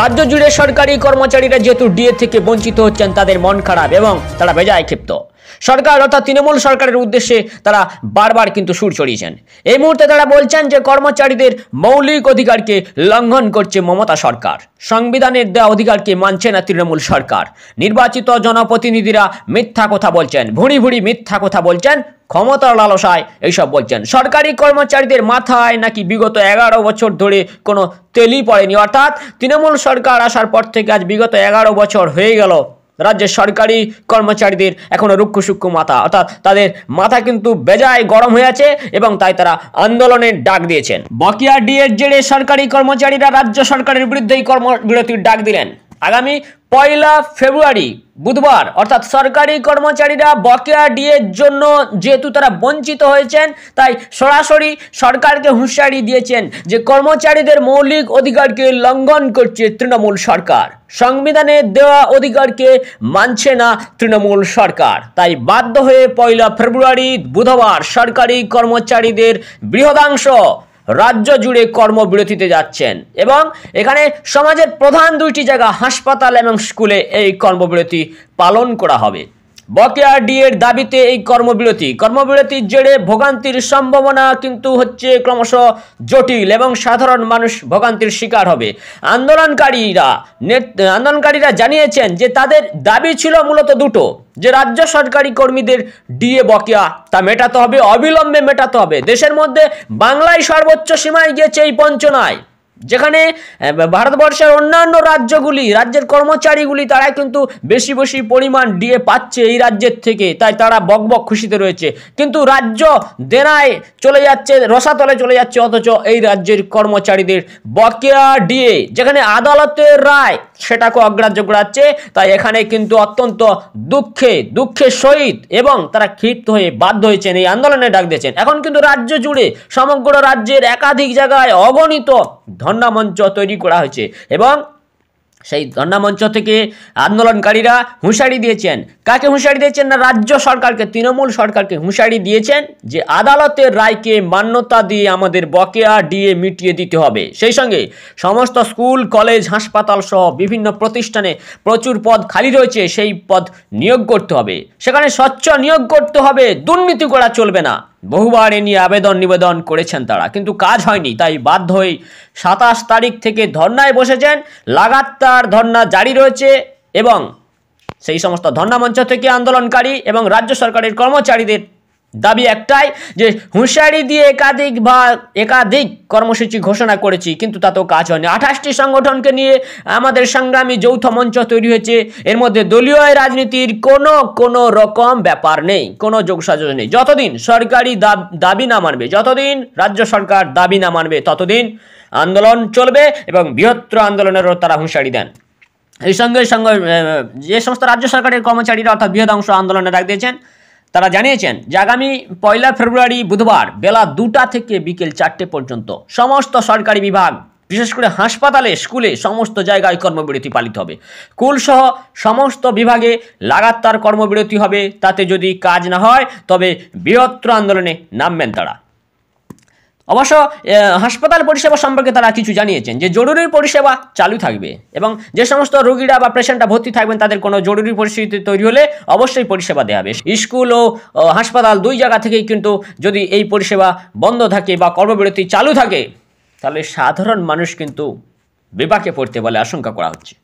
রাজ্য জুড়ে সরকারি কর্মচারীরা যেহেতু ডিএ থেকে বঞ্চিত হচ্ছেন তাদের মন খারাপ এবং তারা বেজায় ক্ষিপ্ত সরকার অর্থাৎ তৃণমূল সরকারের উদ্দেশ্যে তারা বারবার কিন্তু সুর চড়িয়েছেন এই মুহূর্তে তারা বলছেন যে কর্মচারীদের মৌলিক অধিকারকে লঙ্ঘন করছে মমতা সরকার সংবিধানের দেওয়া অধিকারকে মানছে না তৃণমূল সরকার নির্বাচিত জনপ্রতিনিধিরা মিথ্যা কথা বলছেন ভুঁড়ি ভুঁড়ি মিথ্যা কথা বলছেন ক্ষমতার লালসায় এইসব বলছেন সরকারি কর্মচারীদের মাথায় নাকি বিগত এগারো বছর ধরে কোনো তেলি পড়েনি অর্থাৎ তৃণমূল সরকার আসার পর থেকে আজ বিগত এগারো বছর হয়ে গেল রাজ্যের সরকারি কর্মচারীদের এখনও রুক্ষ সূক্ষ্ম মাথা অর্থাৎ তাদের মাথা কিন্তু বেজায় গরম হয়ে আছে এবং তাই তারা আন্দোলনের ডাক দিয়েছেন বকিয়া ডিএর জেড়ে সরকারি কর্মচারীরা রাজ্য সরকারের বিরুদ্ধেই কর্মবিরতির ডাক দিলেন আগামী পয়লা ফেব্রুয়ারি বুধবার অর্থাৎ সরকারি কর্মচারীরা বকেয়া ডিএর জন্য যেহেতু তারা বঞ্চিত হয়েছেন তাই সরাসরি সরকারকে হুঁশিয়ারি দিয়েছেন যে কর্মচারীদের মৌলিক অধিকারকে লঙ্ঘন করছে তৃণমূল সরকার সংবিধানে দেওয়া অধিকারকে মানছে না তৃণমূল সরকার তাই বাধ্য হয়ে পয়লা ফেব্রুয়ারি বুধবার সরকারি কর্মচারীদের বৃহদাংশ রাজ্য জুড়ে কর্মবিরতিতে যাচ্ছেন এবং এখানে সমাজের প্রধান দুইটি জায়গা হাসপাতাল এবং স্কুলে এই কর্মবিরতি পালন করা হবে বকেয়া ডিএর দাবিতে এই কর্মবিরতি কর্মবিরতির জেরে ভোগান্তির সম্ভাবনা কিন্তু হচ্ছে ক্রমশ জটিল এবং সাধারণ মানুষ ভোগান্তির শিকার হবে আন্দোলনকারীরা আন্দোলনকারীরা জানিয়েছেন যে তাদের দাবি ছিল মূলত দুটো যে রাজ্য সরকারি কর্মীদের ডিএ বকেয়া তা মেটাতে হবে অবিলম্বে মেটাতে হবে দেশের মধ্যে বাংলায় সর্বোচ্চ সীমায় গিয়েছে এই পঞ্চনায় যেখানে ভারতবর্ষের অন্যান্য রাজ্যগুলি রাজ্যের কর্মচারীগুলি তারা কিন্তু বেশি বেশি পরিমাণ ডিএ পাচ্ছে এই রাজ্যের থেকে তাই তারা বকবক খুশিতে রয়েছে কিন্তু রাজ্য দেনায় চলে যাচ্ছে রসাতলে চলে যাচ্ছে অথচ এই রাজ্যের কর্মচারীদের বকেয়া ডিএ যেখানে আদালতের রায় সেটাকে অগ্রাহ্য করাচ্ছে তাই এখানে কিন্তু অত্যন্ত দুঃখে দুঃখের সহিত এবং তারা ক্ষিপ্ত হয়ে বাধ্য হয়েছেন এই আন্দোলনে ডাক দিয়েছেন এখন কিন্তু রাজ্য জুড়ে সমগ্র রাজ্যের একাধিক জায়গায় অগণিত ধর্ণামঞ্চ তৈরি করা হয়েছে এবং সেই ধর্ণামঞ্চ থেকে আন্দোলনকারীরা হুঁশিয়ারি দিয়েছেন কাকে হুঁশিয়ারি দিয়েছেন না রাজ্য সরকারকে তৃণমূল সরকারকে হুঁশিয়ারি দিয়েছেন যে আদালতের রায়কে মান্যতা দিয়ে আমাদের বকেয়া ডিএ মিটিয়ে দিতে হবে সেই সঙ্গে সমস্ত স্কুল কলেজ হাসপাতাল সহ বিভিন্ন প্রতিষ্ঠানে প্রচুর পদ খালি রয়েছে সেই পদ নিয়োগ করতে হবে সেখানে স্বচ্ছ নিয়োগ করতে হবে দুর্নীতি করা চলবে না বহুবার এ নিয়ে আবেদন নিবেদন করেছেন তারা কিন্তু কাজ হয়নি তাই বাধ্য হয়ে সাতাশ তারিখ থেকে ধর্নায় বসেছেন লাগাতার ধর্না জারি রয়েছে এবং সেই সমস্ত ধর্না মঞ্চ থেকে আন্দোলনকারী এবং রাজ্য সরকারের কর্মচারীদের দাবি একটাই যে হুঁশিয়ারি দিয়ে একাধিক বা একাধিক কর্মসূচি ঘোষণা করেছি কিন্তু তাতেও কাজ হয়নি আঠাশটি সংগঠনকে নিয়ে আমাদের সংগ্রামী যৌথ মঞ্চ তৈরি হয়েছে এর মধ্যে দলীয় রাজনীতির কোনো কোনো রকম ব্যাপার নেই কোনো যোগসাযোগ নেই যতদিন সরকারি দাবি না মানবে যতদিন রাজ্য সরকার দাবি না মানবে ততদিন আন্দোলন চলবে এবং বৃহত্তর আন্দোলনেরও তারা হুঁশিয়ারি দেন এই সঙ্গে সঙ্গে যে সমস্ত রাজ্য সরকারের কর্মচারীরা অর্থাৎ বৃহৎ অংশ আন্দোলনে ডাক দিয়েছেন তারা জানিয়েছেন যে আগামী পয়লা ফেব্রুয়ারি বুধবার বেলা দুটা থেকে বিকেল চারটে পর্যন্ত সমস্ত সরকারি বিভাগ বিশেষ করে হাসপাতালে স্কুলে সমস্ত জায়গায় কর্মবিরতি পালিত হবে কুলসহ সমস্ত বিভাগে লাগাতার কর্মবিরতি হবে তাতে যদি কাজ না হয় তবে বৃহত্তর আন্দোলনে নামবেন তারা অবশ্য হাসপাতাল পরিষেবা সম্পর্কে তারা কিছু জানিয়েছেন যে জরুরি পরিষেবা চালু থাকবে এবং যে সমস্ত রোগীরা বা পেশেন্টরা ভর্তি থাকবেন তাদের কোনো জরুরি পরিস্থিতি তৈরি হলে অবশ্যই পরিষেবা দেওয়া হবে স্কুল ও হাসপাতাল দুই জায়গা থেকেই কিন্তু যদি এই পরিষেবা বন্ধ থাকে বা কর্মবিরতি চালু থাকে তাহলে সাধারণ মানুষ কিন্তু বিপাকে পড়তে বলে আশঙ্কা করা হচ্ছে